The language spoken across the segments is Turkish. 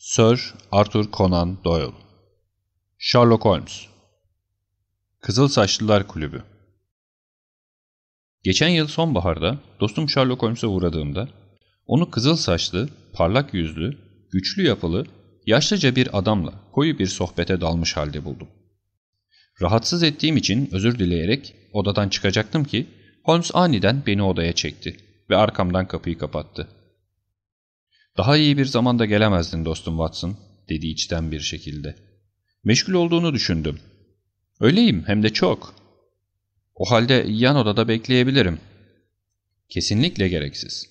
Sir Arthur Conan Doyle Sherlock Holmes Kızıl Saçlılar Kulübü Geçen yıl sonbaharda dostum Sherlock Holmes'e uğradığımda onu kızıl saçlı, parlak yüzlü, güçlü yapılı, yaşlıca bir adamla koyu bir sohbete dalmış halde buldum. Rahatsız ettiğim için özür dileyerek odadan çıkacaktım ki Holmes aniden beni odaya çekti ve arkamdan kapıyı kapattı. ''Daha iyi bir zamanda gelemezdin dostum Watson.'' dedi içten bir şekilde. ''Meşgul olduğunu düşündüm. Öyleyim hem de çok. O halde yan odada bekleyebilirim.'' Kesinlikle gereksiz.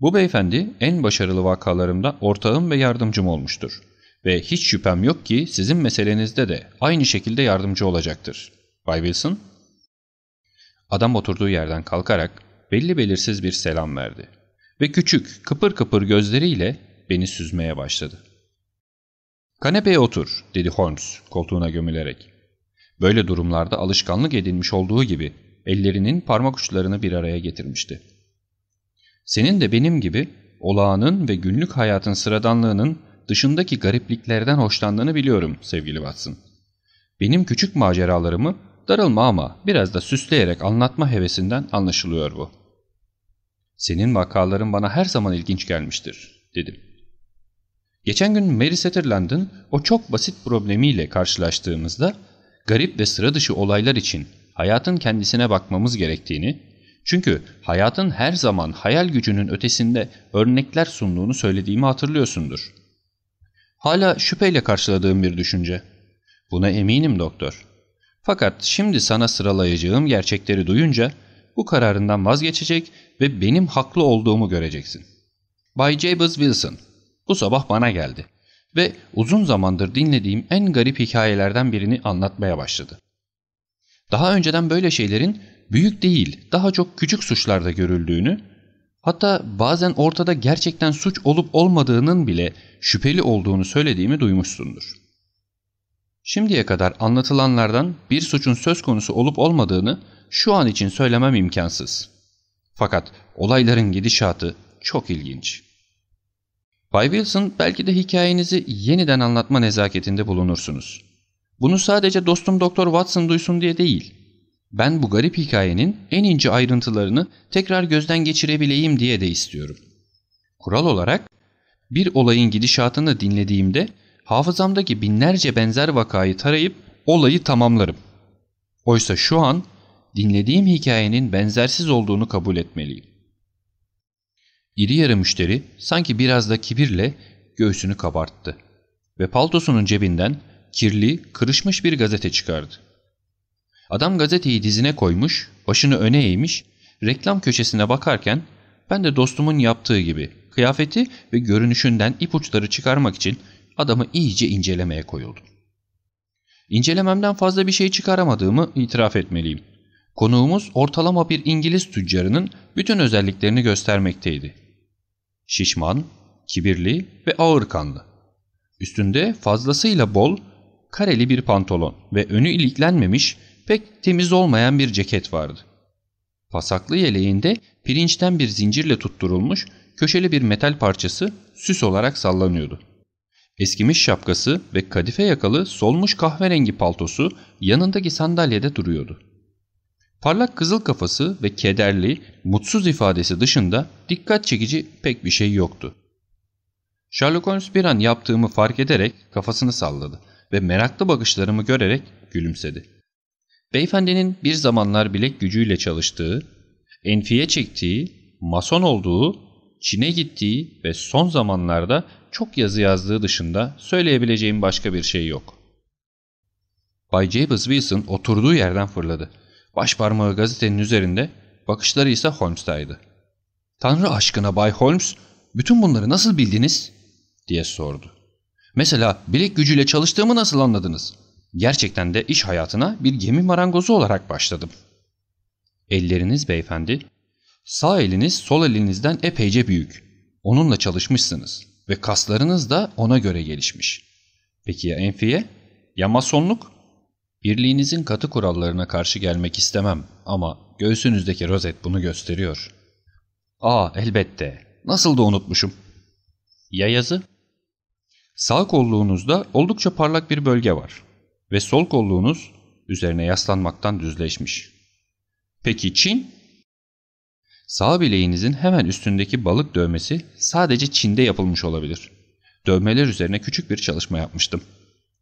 Bu beyefendi en başarılı vakalarımda ortağım ve yardımcım olmuştur. Ve hiç şüphem yok ki sizin meselenizde de aynı şekilde yardımcı olacaktır. Bay Wilson? Adam oturduğu yerden kalkarak belli belirsiz bir selam verdi ve küçük kıpır kıpır gözleriyle beni süzmeye başladı. ''Kanepeye otur.'' dedi Holmes koltuğuna gömülerek. Böyle durumlarda alışkanlık edinmiş olduğu gibi ellerinin parmak uçlarını bir araya getirmişti. ''Senin de benim gibi olağanın ve günlük hayatın sıradanlığının dışındaki garipliklerden hoşlandığını biliyorum sevgili Watson. Benim küçük maceralarımı darılma ama biraz da süsleyerek anlatma hevesinden anlaşılıyor bu.'' Senin vakaların bana her zaman ilginç gelmiştir, dedim. Geçen gün Mary Sutherland'ın o çok basit problemiyle karşılaştığımızda garip ve sıra dışı olaylar için hayatın kendisine bakmamız gerektiğini, çünkü hayatın her zaman hayal gücünün ötesinde örnekler sunduğunu söylediğimi hatırlıyorsundur. Hala şüpheyle karşıladığım bir düşünce. Buna eminim doktor. Fakat şimdi sana sıralayacağım gerçekleri duyunca bu kararından vazgeçecek ve benim haklı olduğumu göreceksin. Bay Jabez Wilson bu sabah bana geldi ve uzun zamandır dinlediğim en garip hikayelerden birini anlatmaya başladı. Daha önceden böyle şeylerin büyük değil daha çok küçük suçlarda görüldüğünü hatta bazen ortada gerçekten suç olup olmadığının bile şüpheli olduğunu söylediğimi duymuşsundur. Şimdiye kadar anlatılanlardan bir suçun söz konusu olup olmadığını şu an için söylemem imkansız. Fakat olayların gidişatı çok ilginç. Bay Wilson belki de hikayenizi yeniden anlatma nezaketinde bulunursunuz. Bunu sadece dostum Doktor Watson duysun diye değil. Ben bu garip hikayenin en ince ayrıntılarını tekrar gözden geçirebileyim diye de istiyorum. Kural olarak bir olayın gidişatını dinlediğimde hafızamdaki binlerce benzer vakayı tarayıp olayı tamamlarım. Oysa şu an dinlediğim hikayenin benzersiz olduğunu kabul etmeliyim. İri yarı müşteri sanki biraz da kibirle göğsünü kabarttı ve paltosunun cebinden kirli, kırışmış bir gazete çıkardı. Adam gazeteyi dizine koymuş, başını öne eğmiş, reklam köşesine bakarken ben de dostumun yaptığı gibi kıyafeti ve görünüşünden ipuçları çıkarmak için adamı iyice incelemeye koyuldum. İncelememden fazla bir şey çıkaramadığımı itiraf etmeliyim. Konuğumuz ortalama bir İngiliz tüccarının bütün özelliklerini göstermekteydi. Şişman, kibirli ve ağırkanlı. Üstünde fazlasıyla bol, kareli bir pantolon ve önü iliklenmemiş, pek temiz olmayan bir ceket vardı. Pasaklı yeleğinde pirinçten bir zincirle tutturulmuş köşeli bir metal parçası süs olarak sallanıyordu. Eskimiş şapkası ve kadife yakalı solmuş kahverengi paltosu yanındaki sandalyede duruyordu. Parlak kızıl kafası ve kederli, mutsuz ifadesi dışında dikkat çekici pek bir şey yoktu. Sherlock Holmes bir an yaptığımı fark ederek kafasını salladı ve meraklı bakışlarımı görerek gülümsedi. Beyefendinin bir zamanlar bilek gücüyle çalıştığı, enfiye çektiği, mason olduğu, Çin'e gittiği ve son zamanlarda çok yazı yazdığı dışında söyleyebileceğim başka bir şey yok. Bay James Wilson oturduğu yerden fırladı Başparmağı gazetenin üzerinde, bakışları ise Holmes'taydı. ''Tanrı aşkına Bay Holmes, bütün bunları nasıl bildiniz?'' diye sordu. ''Mesela bilek gücüyle çalıştığımı nasıl anladınız? Gerçekten de iş hayatına bir gemi marangozu olarak başladım.'' ''Elleriniz beyefendi, sağ eliniz sol elinizden epeyce büyük. Onunla çalışmışsınız ve kaslarınız da ona göre gelişmiş. Peki ya enfiye? Ya masonluk? Birliğinizin katı kurallarına karşı gelmek istemem ama göğsünüzdeki rozet bunu gösteriyor. Aa elbette. Nasıl da unutmuşum. Ya yazı? Sağ kolluğunuzda oldukça parlak bir bölge var ve sol kolluğunuz üzerine yaslanmaktan düzleşmiş. Peki Çin? Sağ bileğinizin hemen üstündeki balık dövmesi sadece Çin'de yapılmış olabilir. Dövmeler üzerine küçük bir çalışma yapmıştım.''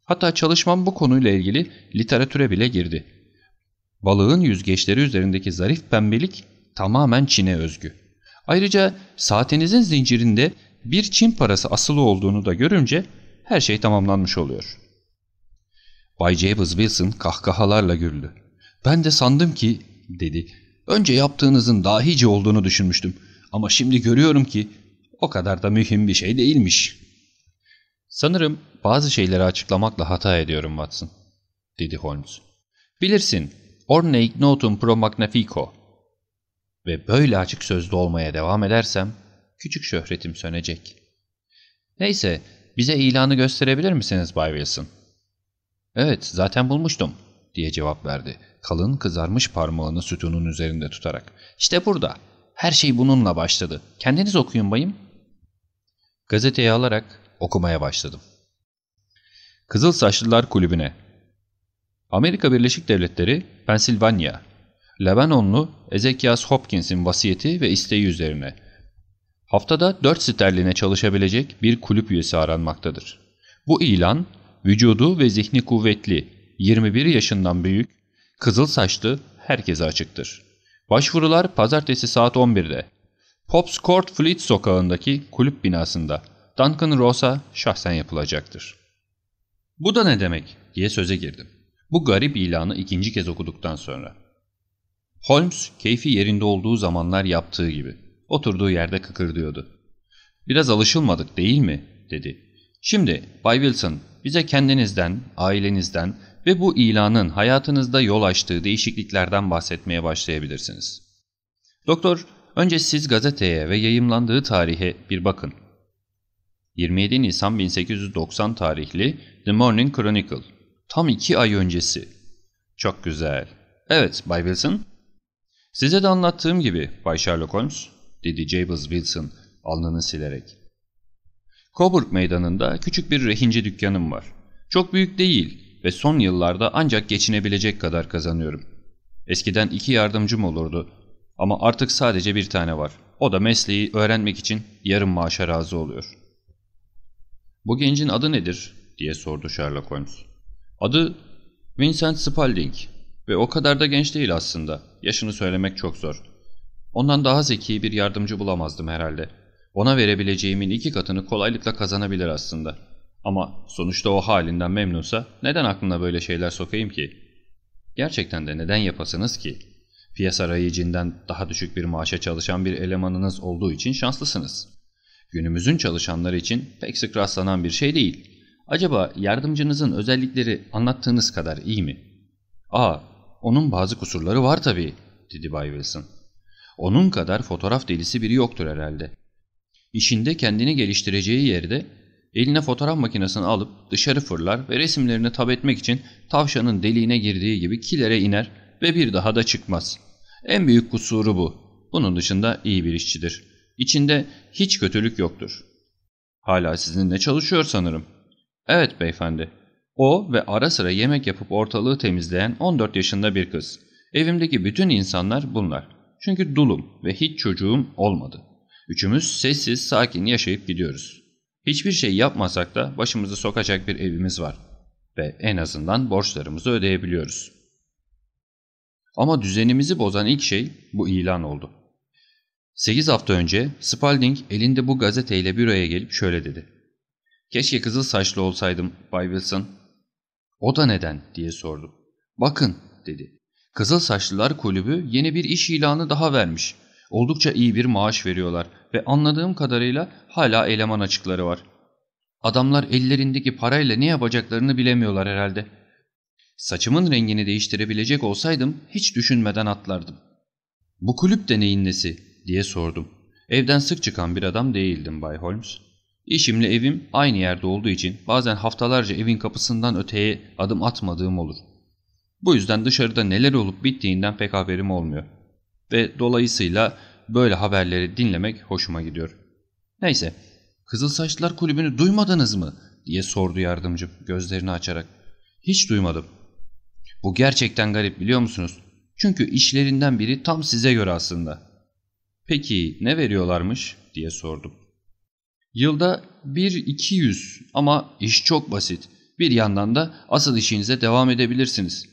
Hatta çalışmam bu konuyla ilgili literatüre bile girdi. Balığın yüzgeçleri üzerindeki zarif pembelik tamamen Çin'e özgü. Ayrıca saatinizin zincirinde bir Çin parası asılı olduğunu da görünce her şey tamamlanmış oluyor. Bay James Wilson kahkahalarla güldü. Ben de sandım ki dedi. Önce yaptığınızın dahice olduğunu düşünmüştüm. Ama şimdi görüyorum ki o kadar da mühim bir şey değilmiş. Sanırım bazı şeyleri açıklamakla hata ediyorum Watson, dedi Holmes. Bilirsin, orne notum pro magnifico. Ve böyle açık sözlü olmaya devam edersem, küçük şöhretim sönecek. Neyse, bize ilanı gösterebilir misiniz Bay Wilson? Evet, zaten bulmuştum, diye cevap verdi. Kalın kızarmış parmağını sütunun üzerinde tutarak. İşte burada. Her şey bununla başladı. Kendiniz okuyun bayım. Gazeteyi alarak okumaya başladım. Kızıl Saçlılar Kulübü'ne. Amerika Birleşik Devletleri, Pensilvanya. Lebanonlu Ezekias Hopkins'in vasiyeti ve isteği üzerine. Haftada 4 sterline çalışabilecek bir kulüp üyesi aranmaktadır. Bu ilan, vücudu ve zihni kuvvetli, 21 yaşından büyük, kızıl saçlı herkese açıktır. Başvurular pazartesi saat 11'de. Pops Court Fleet sokağındaki kulüp binasında Duncan Rosa şahsen yapılacaktır. Bu da ne demek diye söze girdim. Bu garip ilanı ikinci kez okuduktan sonra. Holmes keyfi yerinde olduğu zamanlar yaptığı gibi. Oturduğu yerde kıkırdıyordu. Biraz alışılmadık değil mi? dedi. Şimdi Bay Wilson bize kendinizden, ailenizden ve bu ilanın hayatınızda yol açtığı değişikliklerden bahsetmeye başlayabilirsiniz. Doktor önce siz gazeteye ve yayımlandığı tarihe bir bakın. 27 Nisan 1890 tarihli The Morning Chronicle. Tam iki ay öncesi. Çok güzel. Evet Bay Wilson. Size de anlattığım gibi Bay Sherlock Holmes dedi Jabez Wilson alnını silerek. Coburg meydanında küçük bir rehinci dükkanım var. Çok büyük değil ve son yıllarda ancak geçinebilecek kadar kazanıyorum. Eskiden iki yardımcım olurdu ama artık sadece bir tane var. O da mesleği öğrenmek için yarım maaşa razı oluyor.'' ''Bu gencin adı nedir?'' diye sordu Sherlock Holmes. ''Adı Vincent Spalding ve o kadar da genç değil aslında. Yaşını söylemek çok zor. Ondan daha zeki bir yardımcı bulamazdım herhalde. Ona verebileceğimin iki katını kolaylıkla kazanabilir aslında. Ama sonuçta o halinden memnunsa neden aklına böyle şeyler sokayım ki?'' Gerçekten de neden yapasınız ki? Piyasa rayicinden daha düşük bir maaşa çalışan bir elemanınız olduğu için şanslısınız. Günümüzün çalışanları için pek sık rastlanan bir şey değil. Acaba yardımcınızın özellikleri anlattığınız kadar iyi mi? Aa, onun bazı kusurları var tabii, dedi Bay Wilson. Onun kadar fotoğraf delisi biri yoktur herhalde. İşinde kendini geliştireceği yerde eline fotoğraf makinesini alıp dışarı fırlar ve resimlerini tab etmek için tavşanın deliğine girdiği gibi kilere iner ve bir daha da çıkmaz. En büyük kusuru bu. Bunun dışında iyi bir işçidir.'' İçinde hiç kötülük yoktur. Hala sizinle çalışıyor sanırım. Evet beyefendi. O ve ara sıra yemek yapıp ortalığı temizleyen 14 yaşında bir kız. Evimdeki bütün insanlar bunlar. Çünkü dulum ve hiç çocuğum olmadı. Üçümüz sessiz sakin yaşayıp gidiyoruz. Hiçbir şey yapmasak da başımızı sokacak bir evimiz var. Ve en azından borçlarımızı ödeyebiliyoruz. Ama düzenimizi bozan ilk şey bu ilan oldu. 8 hafta önce Spalding elinde bu gazeteyle büroya gelip şöyle dedi. Keşke kızıl saçlı olsaydım Bay Wilson. O da neden diye sordu. Bakın dedi. Kızıl Saçlılar Kulübü yeni bir iş ilanı daha vermiş. Oldukça iyi bir maaş veriyorlar ve anladığım kadarıyla hala eleman açıkları var. Adamlar ellerindeki parayla ne yapacaklarını bilemiyorlar herhalde. Saçımın rengini değiştirebilecek olsaydım hiç düşünmeden atlardım. Bu kulüp de neyin nesi diye sordum. Evden sık çıkan bir adam değildim Bay Holmes. İşimle evim aynı yerde olduğu için bazen haftalarca evin kapısından öteye adım atmadığım olur. Bu yüzden dışarıda neler olup bittiğinden pek haberim olmuyor. Ve dolayısıyla böyle haberleri dinlemek hoşuma gidiyor. Neyse, Kızıl Saçlılar Kulübü'nü duymadınız mı? diye sordu yardımcım gözlerini açarak. Hiç duymadım. Bu gerçekten garip biliyor musunuz? Çünkü işlerinden biri tam size göre aslında. Peki ne veriyorlarmış diye sordum. Yılda bir iki yüz ama iş çok basit. Bir yandan da asıl işinize devam edebilirsiniz.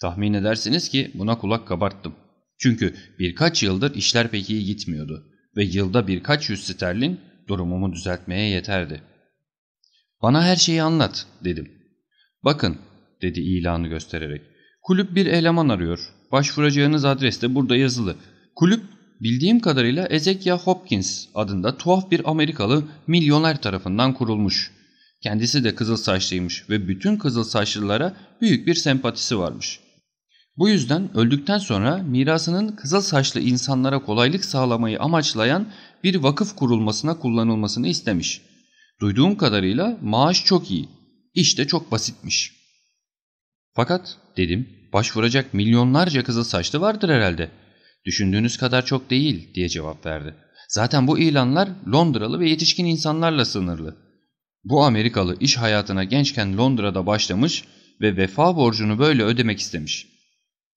Tahmin edersiniz ki buna kulak kabarttım. Çünkü birkaç yıldır işler pek iyi gitmiyordu ve yılda birkaç yüz sterlin durumumu düzeltmeye yeterdi. Bana her şeyi anlat dedim. Bakın dedi ilanı göstererek. Kulüp bir eleman arıyor. Başvuracağınız adres de burada yazılı. Kulüp Bildiğim kadarıyla Ezekiel Hopkins adında tuhaf bir Amerikalı milyoner tarafından kurulmuş. Kendisi de kızıl saçlıymış ve bütün kızıl saçlılara büyük bir sempatisi varmış. Bu yüzden öldükten sonra mirasının kızıl saçlı insanlara kolaylık sağlamayı amaçlayan bir vakıf kurulmasına kullanılmasını istemiş. Duyduğum kadarıyla maaş çok iyi. de çok basitmiş. Fakat dedim başvuracak milyonlarca kızıl saçlı vardır herhalde. Düşündüğünüz kadar çok değil diye cevap verdi. Zaten bu ilanlar Londralı ve yetişkin insanlarla sınırlı. Bu Amerikalı iş hayatına gençken Londra'da başlamış ve vefa borcunu böyle ödemek istemiş.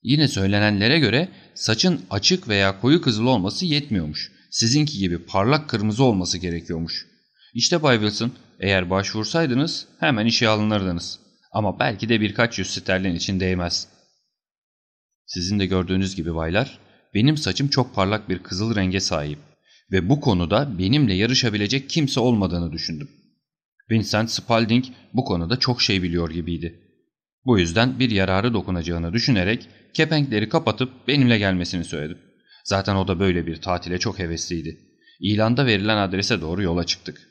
Yine söylenenlere göre saçın açık veya koyu kızıl olması yetmiyormuş. Sizinki gibi parlak kırmızı olması gerekiyormuş. İşte Bay Wilson eğer başvursaydınız hemen işe alınırdınız. Ama belki de birkaç yüz sterlin için değmez. Sizin de gördüğünüz gibi baylar benim saçım çok parlak bir kızıl renge sahip ve bu konuda benimle yarışabilecek kimse olmadığını düşündüm. Vincent Spalding bu konuda çok şey biliyor gibiydi. Bu yüzden bir yararı dokunacağını düşünerek kepenkleri kapatıp benimle gelmesini söyledim. Zaten o da böyle bir tatile çok hevesliydi. İlanda verilen adrese doğru yola çıktık.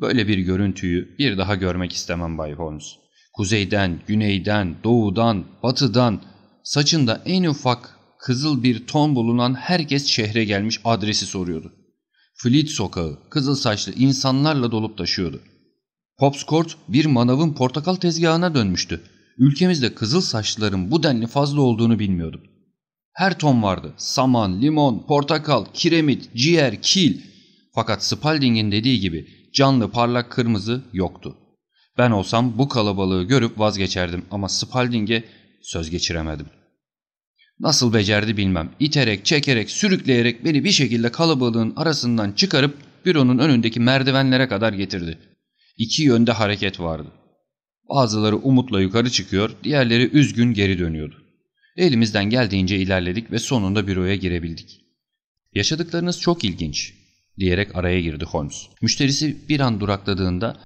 Böyle bir görüntüyü bir daha görmek istemem Bay Holmes. Kuzeyden, güneyden, doğudan, batıdan saçında en ufak kızıl bir ton bulunan herkes şehre gelmiş adresi soruyordu. Fleet sokağı kızıl saçlı insanlarla dolup taşıyordu. Popscourt bir manavın portakal tezgahına dönmüştü. Ülkemizde kızıl saçlıların bu denli fazla olduğunu bilmiyordum. Her ton vardı. Saman, limon, portakal, kiremit, ciğer, kil. Fakat Spalding'in dediği gibi canlı parlak kırmızı yoktu. Ben olsam bu kalabalığı görüp vazgeçerdim ama Spalding'e söz geçiremedim. Nasıl becerdi bilmem. İterek, çekerek, sürükleyerek beni bir şekilde kalabalığın arasından çıkarıp büronun önündeki merdivenlere kadar getirdi. İki yönde hareket vardı. Bazıları umutla yukarı çıkıyor, diğerleri üzgün geri dönüyordu. Elimizden geldiğince ilerledik ve sonunda büroya girebildik. Yaşadıklarınız çok ilginç diyerek araya girdi Holmes. Müşterisi bir an durakladığında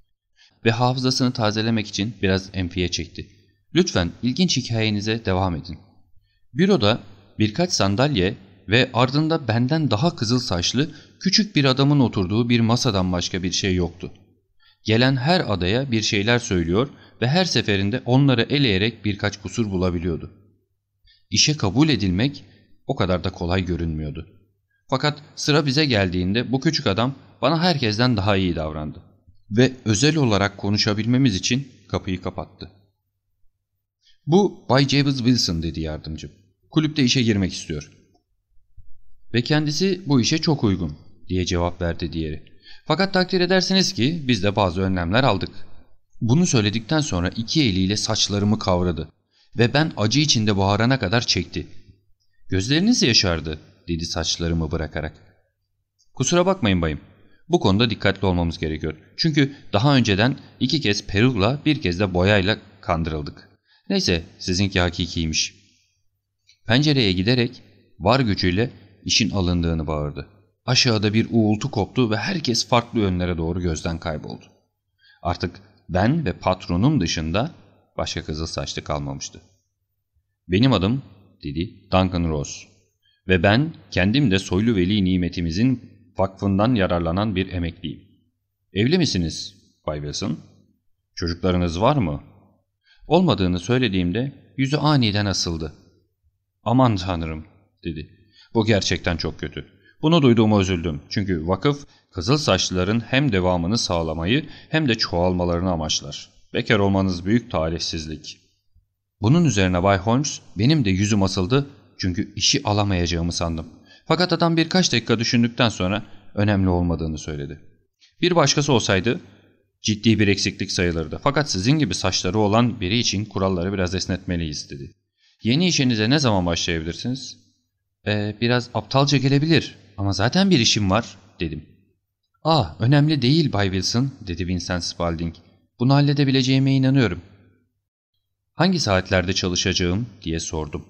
ve hafızasını tazelemek için biraz enfiye çekti. Lütfen ilginç hikayenize devam edin. Büroda birkaç sandalye ve ardında benden daha kızıl saçlı küçük bir adamın oturduğu bir masadan başka bir şey yoktu. Gelen her adaya bir şeyler söylüyor ve her seferinde onları eleyerek birkaç kusur bulabiliyordu. İşe kabul edilmek o kadar da kolay görünmüyordu. Fakat sıra bize geldiğinde bu küçük adam bana herkesten daha iyi davrandı ve özel olarak konuşabilmemiz için kapıyı kapattı. Bu Bay James Wilson dedi yardımcım. Kulüpte işe girmek istiyor. Ve kendisi bu işe çok uygun diye cevap verdi diğeri. Fakat takdir edersiniz ki biz de bazı önlemler aldık. Bunu söyledikten sonra iki eliyle saçlarımı kavradı ve ben acı içinde buharana kadar çekti. Gözleriniz yaşardı dedi saçlarımı bırakarak. Kusura bakmayın bayım. Bu konuda dikkatli olmamız gerekiyor. Çünkü daha önceden iki kez perukla bir kez de boyayla kandırıldık. Neyse sizinki hakikiymiş. Pencereye giderek var gücüyle işin alındığını bağırdı. Aşağıda bir uğultu koptu ve herkes farklı yönlere doğru gözden kayboldu. Artık ben ve patronum dışında başka kızı saçlı kalmamıştı. Benim adım dedi Duncan Rose ve ben kendim de soylu veli nimetimizin vakfından yararlanan bir emekliyim. Evli misiniz Bay Wilson? Çocuklarınız var mı? Olmadığını söylediğimde yüzü aniden asıldı. Aman tanrım dedi. Bu gerçekten çok kötü. Bunu duyduğuma üzüldüm. Çünkü vakıf kızıl saçlıların hem devamını sağlamayı hem de çoğalmalarını amaçlar. Bekar olmanız büyük talihsizlik. Bunun üzerine Bay Holmes benim de yüzüm asıldı çünkü işi alamayacağımı sandım. Fakat adam birkaç dakika düşündükten sonra önemli olmadığını söyledi. Bir başkası olsaydı ciddi bir eksiklik sayılırdı. Fakat sizin gibi saçları olan biri için kuralları biraz esnetmeliyiz dedi. Yeni işinize ne zaman başlayabilirsiniz? Ee, biraz aptalca gelebilir ama zaten bir işim var dedim. Ah önemli değil Bay Wilson dedi Vincent Spalding. Bunu halledebileceğime inanıyorum. Hangi saatlerde çalışacağım diye sordum.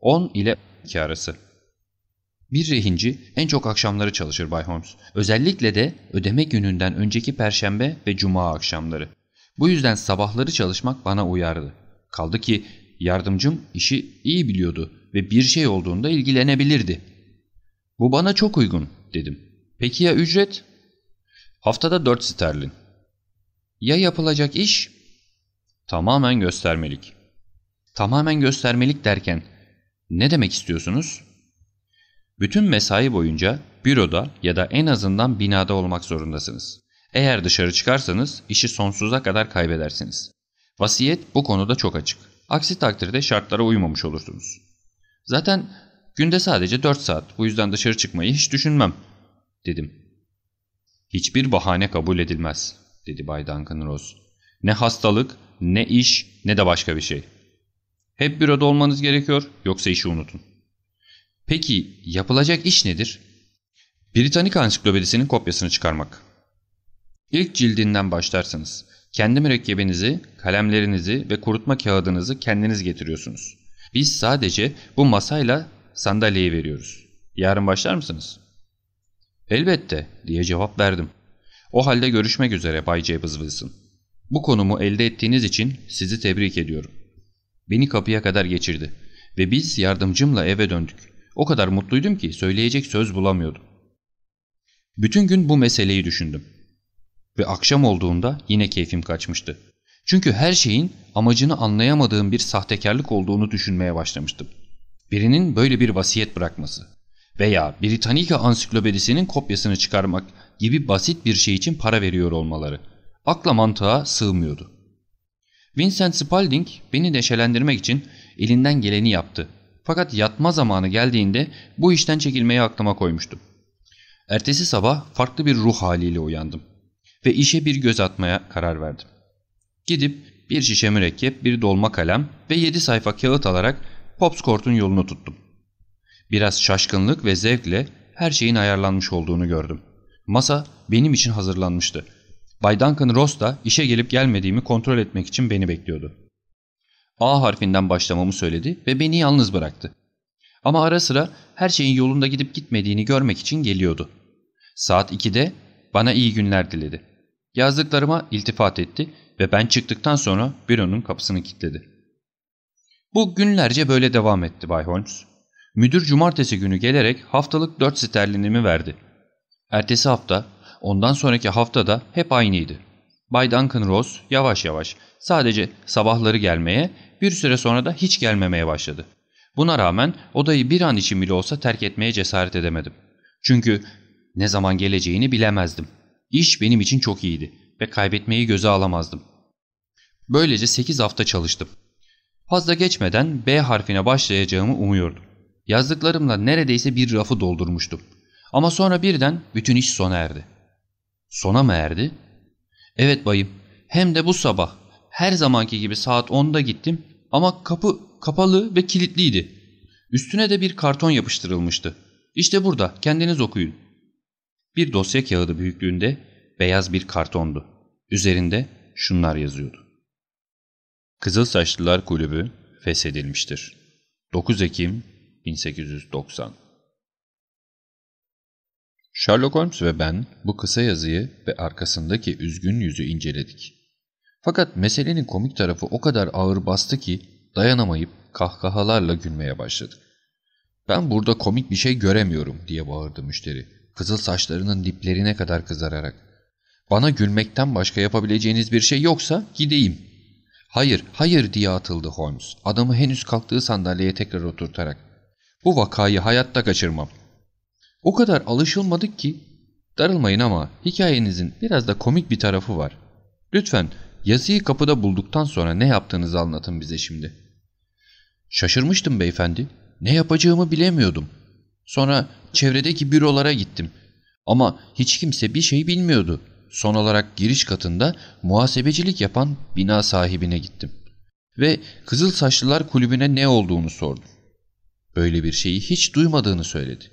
10 ile 2 arası. Bir rehinci en çok akşamları çalışır Bay Holmes. Özellikle de ödeme gününden önceki perşembe ve cuma akşamları. Bu yüzden sabahları çalışmak bana uyardı. Kaldı ki yardımcım işi iyi biliyordu ve bir şey olduğunda ilgilenebilirdi. Bu bana çok uygun dedim. Peki ya ücret? Haftada 4 sterlin. Ya yapılacak iş? Tamamen göstermelik. Tamamen göstermelik derken ne demek istiyorsunuz? Bütün mesai boyunca büroda ya da en azından binada olmak zorundasınız. Eğer dışarı çıkarsanız işi sonsuza kadar kaybedersiniz. Vasiyet bu konuda çok açık. Aksi takdirde şartlara uymamış olursunuz. Zaten günde sadece 4 saat bu yüzden dışarı çıkmayı hiç düşünmem dedim. Hiçbir bahane kabul edilmez dedi Bay Duncan Rose. Ne hastalık, ne iş, ne de başka bir şey. Hep büroda olmanız gerekiyor yoksa işi unutun. Peki yapılacak iş nedir? Britanik ansiklopedisinin kopyasını çıkarmak. İlk cildinden başlarsınız. Kendi mürekkebinizi, kalemlerinizi ve kurutma kağıdınızı kendiniz getiriyorsunuz. Biz sadece bu masayla sandalyeyi veriyoruz. Yarın başlar mısınız? Elbette diye cevap verdim. O halde görüşmek üzere Bay Jabez Wilson. Bu konumu elde ettiğiniz için sizi tebrik ediyorum. Beni kapıya kadar geçirdi ve biz yardımcımla eve döndük. O kadar mutluydum ki söyleyecek söz bulamıyordum. Bütün gün bu meseleyi düşündüm. Ve akşam olduğunda yine keyfim kaçmıştı. Çünkü her şeyin amacını anlayamadığım bir sahtekarlık olduğunu düşünmeye başlamıştım. Birinin böyle bir vasiyet bırakması veya Britannica ansiklopedisinin kopyasını çıkarmak gibi basit bir şey için para veriyor olmaları akla mantığa sığmıyordu. Vincent Spalding beni neşelendirmek için elinden geleni yaptı fakat yatma zamanı geldiğinde bu işten çekilmeyi aklıma koymuştum. Ertesi sabah farklı bir ruh haliyle uyandım ve işe bir göz atmaya karar verdim. Gidip bir şişe mürekkep, bir dolma kalem ve 7 sayfa kağıt alarak Popskort'un yolunu tuttum. Biraz şaşkınlık ve zevkle her şeyin ayarlanmış olduğunu gördüm. Masa benim için hazırlanmıştı. Bay Duncan Ross da işe gelip gelmediğimi kontrol etmek için beni bekliyordu. A harfinden başlamamı söyledi ve beni yalnız bıraktı. Ama ara sıra her şeyin yolunda gidip gitmediğini görmek için geliyordu. Saat 2'de bana iyi günler diledi. Yazdıklarıma iltifat etti ve ben çıktıktan sonra büronun kapısını kilitledi. Bu günlerce böyle devam etti Bay Holmes. Müdür cumartesi günü gelerek haftalık 4 sterlinimi verdi. Ertesi hafta, ondan sonraki haftada hep aynıydı. Bay Duncan Rose yavaş yavaş Sadece sabahları gelmeye, bir süre sonra da hiç gelmemeye başladı. Buna rağmen odayı bir an için bile olsa terk etmeye cesaret edemedim. Çünkü ne zaman geleceğini bilemezdim. İş benim için çok iyiydi ve kaybetmeyi göze alamazdım. Böylece 8 hafta çalıştım. Fazla geçmeden B harfine başlayacağımı umuyordum. Yazdıklarımla neredeyse bir rafı doldurmuştum. Ama sonra birden bütün iş sona erdi. Sona mı erdi? Evet bayım, hem de bu sabah her zamanki gibi saat 10'da gittim ama kapı kapalı ve kilitliydi. Üstüne de bir karton yapıştırılmıştı. İşte burada kendiniz okuyun. Bir dosya kağıdı büyüklüğünde beyaz bir kartondu. Üzerinde şunlar yazıyordu. Kızıl Saçlılar Kulübü feshedilmiştir. 9 Ekim 1890 Sherlock Holmes ve ben bu kısa yazıyı ve arkasındaki üzgün yüzü inceledik. Fakat meselenin komik tarafı o kadar ağır bastı ki dayanamayıp kahkahalarla gülmeye başladı. Ben burada komik bir şey göremiyorum diye bağırdı müşteri. Kızıl saçlarının diplerine kadar kızararak. Bana gülmekten başka yapabileceğiniz bir şey yoksa gideyim. Hayır, hayır diye atıldı Holmes. Adamı henüz kalktığı sandalyeye tekrar oturtarak. Bu vakayı hayatta kaçırmam. O kadar alışılmadık ki. Darılmayın ama hikayenizin biraz da komik bir tarafı var. Lütfen Yazıyı kapıda bulduktan sonra ne yaptığınızı anlatın bize şimdi. Şaşırmıştım beyefendi. Ne yapacağımı bilemiyordum. Sonra çevredeki bürolara gittim. Ama hiç kimse bir şey bilmiyordu. Son olarak giriş katında muhasebecilik yapan bina sahibine gittim. Ve Kızıl Saçlılar Kulübü'ne ne olduğunu sordum. Böyle bir şeyi hiç duymadığını söyledi.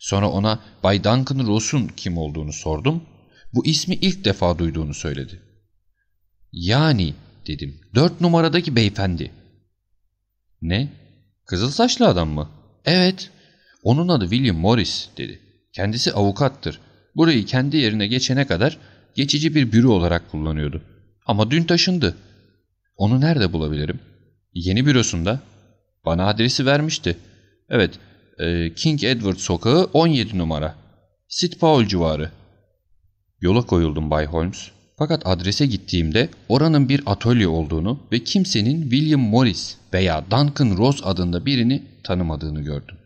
Sonra ona Bay Duncan Ross'un kim olduğunu sordum. Bu ismi ilk defa duyduğunu söyledi. Yani dedim. Dört numaradaki beyefendi. Ne? Kızıl saçlı adam mı? Evet. Onun adı William Morris dedi. Kendisi avukattır. Burayı kendi yerine geçene kadar geçici bir büro olarak kullanıyordu. Ama dün taşındı. Onu nerede bulabilirim? Yeni bürosunda. Bana adresi vermişti. Evet, e, King Edward sokağı 17 numara. St. Paul civarı. Yola koyuldum Bay Holmes. Fakat adrese gittiğimde oranın bir atölye olduğunu ve kimsenin William Morris veya Duncan Rose adında birini tanımadığını gördüm.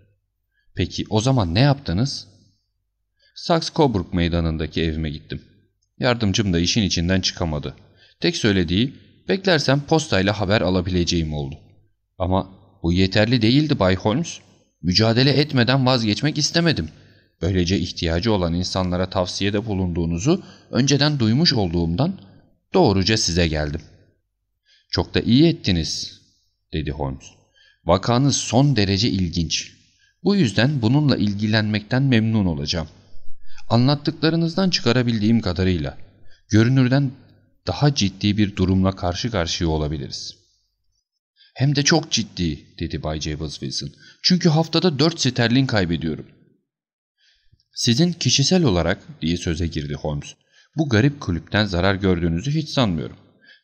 Peki o zaman ne yaptınız? Saks Coburg meydanındaki evime gittim. Yardımcım da işin içinden çıkamadı. Tek söylediği beklersen postayla haber alabileceğim oldu. Ama bu yeterli değildi Bay Holmes. Mücadele etmeden vazgeçmek istemedim. Böylece ihtiyacı olan insanlara tavsiyede bulunduğunuzu önceden duymuş olduğumdan doğruca size geldim. Çok da iyi ettiniz, dedi Holmes. Vakanız son derece ilginç. Bu yüzden bununla ilgilenmekten memnun olacağım. Anlattıklarınızdan çıkarabildiğim kadarıyla görünürden daha ciddi bir durumla karşı karşıya olabiliriz. Hem de çok ciddi, dedi Bay Jables Wilson. Çünkü haftada dört sterlin kaybediyorum. Sizin kişisel olarak diye söze girdi Holmes. Bu garip kulüpten zarar gördüğünüzü hiç sanmıyorum.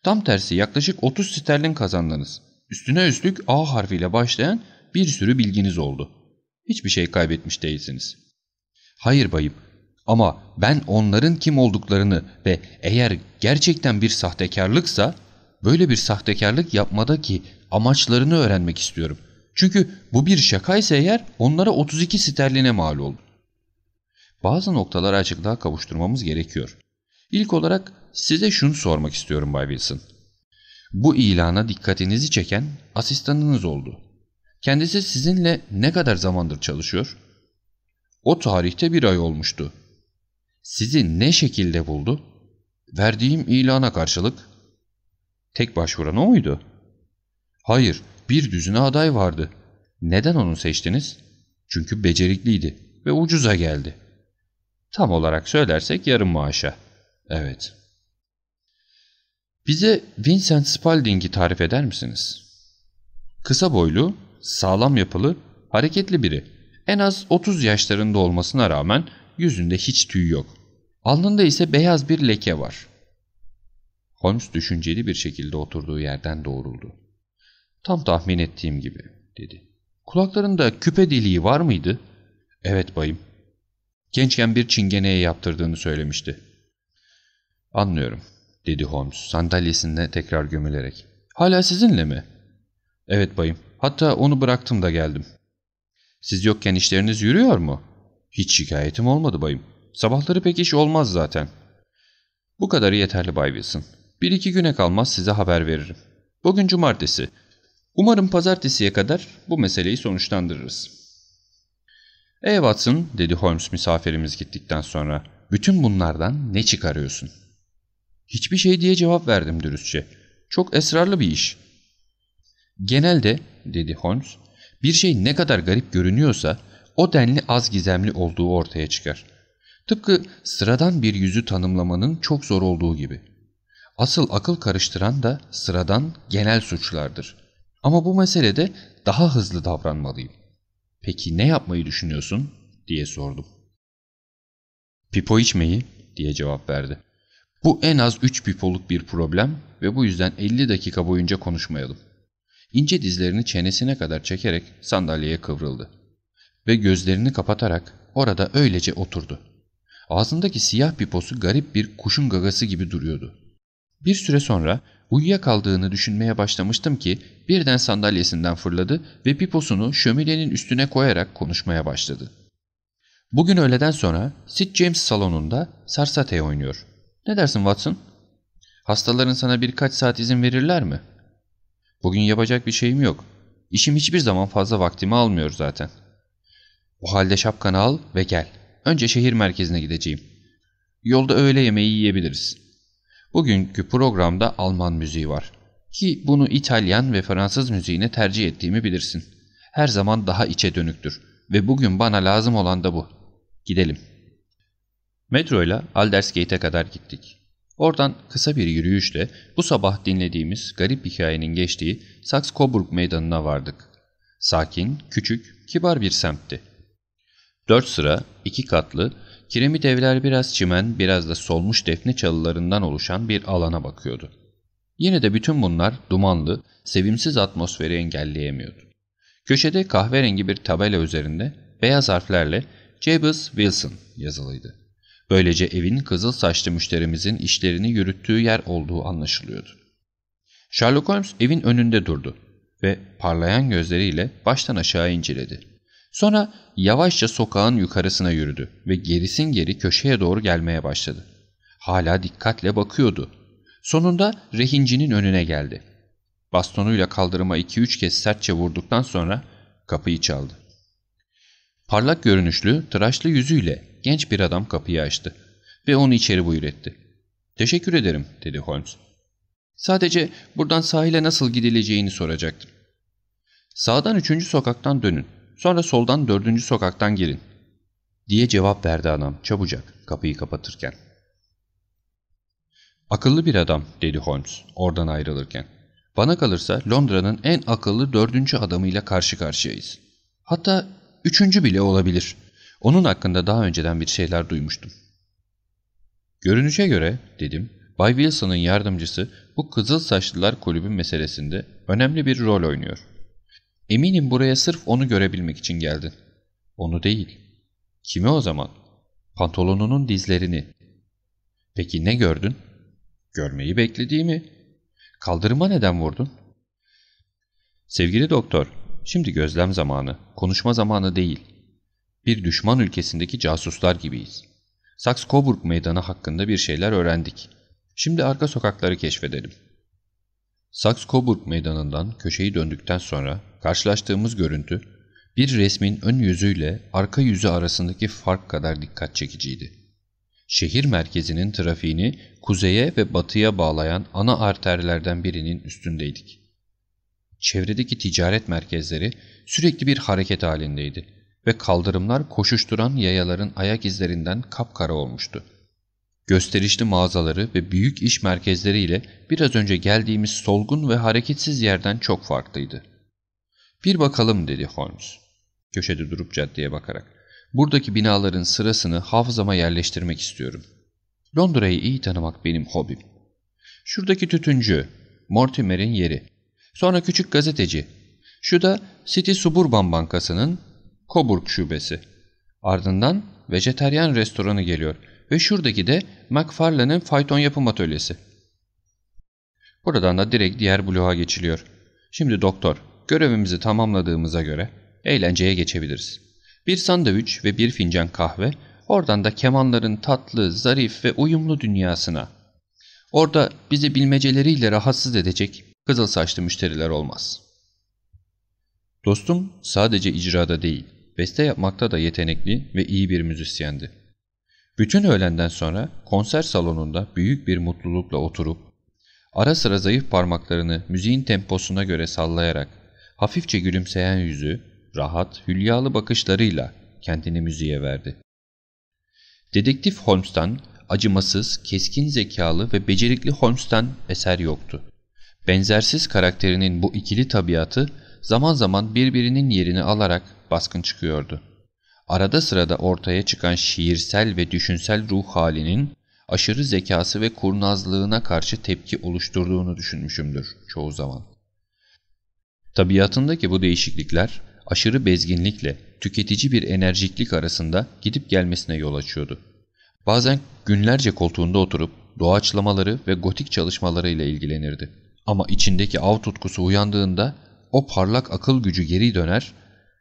Tam tersi yaklaşık 30 sterlin kazandınız. Üstüne üstlük A harfiyle başlayan bir sürü bilginiz oldu. Hiçbir şey kaybetmiş değilsiniz. Hayır bayım ama ben onların kim olduklarını ve eğer gerçekten bir sahtekarlıksa böyle bir sahtekarlık yapmadaki amaçlarını öğrenmek istiyorum. Çünkü bu bir şakaysa eğer onlara 32 sterline mal oldu bazı noktaları açıklığa kavuşturmamız gerekiyor. İlk olarak size şunu sormak istiyorum Bay Wilson. Bu ilana dikkatinizi çeken asistanınız oldu. Kendisi sizinle ne kadar zamandır çalışıyor? O tarihte bir ay olmuştu. Sizi ne şekilde buldu? Verdiğim ilana karşılık. Tek başvuran o muydu? Hayır, bir düzine aday vardı. Neden onu seçtiniz? Çünkü becerikliydi ve ucuza geldi. Tam olarak söylersek yarım maaşa. Evet. Bize Vincent Spalding'i tarif eder misiniz? Kısa boylu, sağlam yapılı, hareketli biri. En az 30 yaşlarında olmasına rağmen yüzünde hiç tüy yok. Alnında ise beyaz bir leke var. Holmes düşünceli bir şekilde oturduğu yerden doğruldu. Tam tahmin ettiğim gibi dedi. Kulaklarında küpe deliği var mıydı? Evet bayım Gençken bir çingeneye yaptırdığını söylemişti. Anlıyorum, dedi Holmes sandalyesinde tekrar gömülerek. Hala sizinle mi? Evet bayım, hatta onu bıraktım da geldim. Siz yokken işleriniz yürüyor mu? Hiç şikayetim olmadı bayım. Sabahları pek iş olmaz zaten. Bu kadarı yeterli Bay Wilson. Bir iki güne kalmaz size haber veririm. Bugün cumartesi. Umarım pazartesiye kadar bu meseleyi sonuçlandırırız.'' E Watson dedi Holmes misafirimiz gittikten sonra. Bütün bunlardan ne çıkarıyorsun? Hiçbir şey diye cevap verdim dürüstçe. Çok esrarlı bir iş. Genelde dedi Holmes bir şey ne kadar garip görünüyorsa o denli az gizemli olduğu ortaya çıkar. Tıpkı sıradan bir yüzü tanımlamanın çok zor olduğu gibi. Asıl akıl karıştıran da sıradan genel suçlardır. Ama bu meselede daha hızlı davranmalıyım. Peki ne yapmayı düşünüyorsun? diye sordum. Pipo içmeyi diye cevap verdi. Bu en az 3 pipoluk bir problem ve bu yüzden 50 dakika boyunca konuşmayalım. İnce dizlerini çenesine kadar çekerek sandalyeye kıvrıldı. Ve gözlerini kapatarak orada öylece oturdu. Ağzındaki siyah piposu garip bir kuşun gagası gibi duruyordu. Bir süre sonra Uyuyakaldığını düşünmeye başlamıştım ki birden sandalyesinden fırladı ve piposunu şömilenin üstüne koyarak konuşmaya başladı. Bugün öğleden sonra Sid James salonunda sarsate oynuyor. Ne dersin Watson? Hastaların sana birkaç saat izin verirler mi? Bugün yapacak bir şeyim yok. İşim hiçbir zaman fazla vaktimi almıyor zaten. O halde şapkanı al ve gel. Önce şehir merkezine gideceğim. Yolda öğle yemeği yiyebiliriz.'' Bugünkü programda Alman müziği var. Ki bunu İtalyan ve Fransız müziğine tercih ettiğimi bilirsin. Her zaman daha içe dönüktür. Ve bugün bana lazım olan da bu. Gidelim. Metro ile Aldersgate'e kadar gittik. Oradan kısa bir yürüyüşle bu sabah dinlediğimiz garip hikayenin geçtiği Saks-Coburg meydanına vardık. Sakin, küçük, kibar bir semtti. Dört sıra, iki katlı, Kiremit evler biraz çimen, biraz da solmuş defne çalılarından oluşan bir alana bakıyordu. Yine de bütün bunlar dumanlı, sevimsiz atmosferi engelleyemiyordu. Köşede kahverengi bir tabela üzerinde beyaz harflerle Jabez Wilson yazılıydı. Böylece evin kızıl saçlı müşterimizin işlerini yürüttüğü yer olduğu anlaşılıyordu. Sherlock Holmes evin önünde durdu ve parlayan gözleriyle baştan aşağı inceledi. Sonra yavaşça sokağın yukarısına yürüdü ve gerisin geri köşeye doğru gelmeye başladı. Hala dikkatle bakıyordu. Sonunda rehincinin önüne geldi. Bastonuyla kaldırıma iki üç kez sertçe vurduktan sonra kapıyı çaldı. Parlak görünüşlü, tıraşlı yüzüyle genç bir adam kapıyı açtı ve onu içeri buyur etti. ''Teşekkür ederim.'' dedi Holmes. ''Sadece buradan sahile nasıl gidileceğini soracaktım. Sağdan üçüncü sokaktan dönün. Sonra soldan dördüncü sokaktan girin. Diye cevap verdi adam çabucak kapıyı kapatırken. Akıllı bir adam dedi Holmes oradan ayrılırken. Bana kalırsa Londra'nın en akıllı dördüncü adamıyla karşı karşıyayız. Hatta üçüncü bile olabilir. Onun hakkında daha önceden bir şeyler duymuştum. Görünüşe göre dedim Bay Wilson'ın yardımcısı bu kızıl saçlılar kulübün meselesinde önemli bir rol oynuyor. Eminim buraya sırf onu görebilmek için geldin. Onu değil. Kimi o zaman? Pantolonunun dizlerini. Peki ne gördün? Görmeyi beklediğimi. Kaldırıma neden vurdun? Sevgili doktor, şimdi gözlem zamanı, konuşma zamanı değil. Bir düşman ülkesindeki casuslar gibiyiz. Saks-Coburg meydanı hakkında bir şeyler öğrendik. Şimdi arka sokakları keşfedelim. Saks-Coburg meydanından köşeyi döndükten sonra Karşılaştığımız görüntü bir resmin ön yüzüyle arka yüzü arasındaki fark kadar dikkat çekiciydi. Şehir merkezinin trafiğini kuzeye ve batıya bağlayan ana arterlerden birinin üstündeydik. Çevredeki ticaret merkezleri sürekli bir hareket halindeydi ve kaldırımlar koşuşturan yayaların ayak izlerinden kapkara olmuştu. Gösterişli mağazaları ve büyük iş merkezleriyle biraz önce geldiğimiz solgun ve hareketsiz yerden çok farklıydı. Bir bakalım dedi Holmes. Köşede durup caddeye bakarak. Buradaki binaların sırasını hafızama yerleştirmek istiyorum. Londra'yı iyi tanımak benim hobim. Şuradaki tütüncü, Mortimer'in yeri. Sonra küçük gazeteci. Şu da City Suburban Bankası'nın Coburg şubesi. Ardından vejeteryan restoranı geliyor ve şuradaki de McFarlane'ın fayton yapım atölyesi. Buradan da direkt diğer bloğa geçiliyor. Şimdi doktor, Görevimizi tamamladığımıza göre eğlenceye geçebiliriz. Bir sandviç ve bir fincan kahve, oradan da kemanların tatlı, zarif ve uyumlu dünyasına. Orada bizi bilmeceleriyle rahatsız edecek kızıl saçlı müşteriler olmaz. Dostum sadece icrada değil, beste yapmakta da yetenekli ve iyi bir müzisyendi. Bütün öğlenden sonra konser salonunda büyük bir mutlulukla oturup, ara sıra zayıf parmaklarını müziğin temposuna göre sallayarak hafifçe gülümseyen yüzü, rahat, hülyalı bakışlarıyla kendini müziğe verdi. Dedektif Holmes'tan acımasız, keskin zekalı ve becerikli Holmes'tan eser yoktu. Benzersiz karakterinin bu ikili tabiatı zaman zaman birbirinin yerini alarak baskın çıkıyordu. Arada sırada ortaya çıkan şiirsel ve düşünsel ruh halinin aşırı zekası ve kurnazlığına karşı tepki oluşturduğunu düşünmüşümdür çoğu zaman. Tabiatındaki bu değişiklikler aşırı bezginlikle tüketici bir enerjiklik arasında gidip gelmesine yol açıyordu. Bazen günlerce koltuğunda oturup doğaçlamaları ve gotik çalışmalarıyla ilgilenirdi. Ama içindeki av tutkusu uyandığında o parlak akıl gücü geri döner,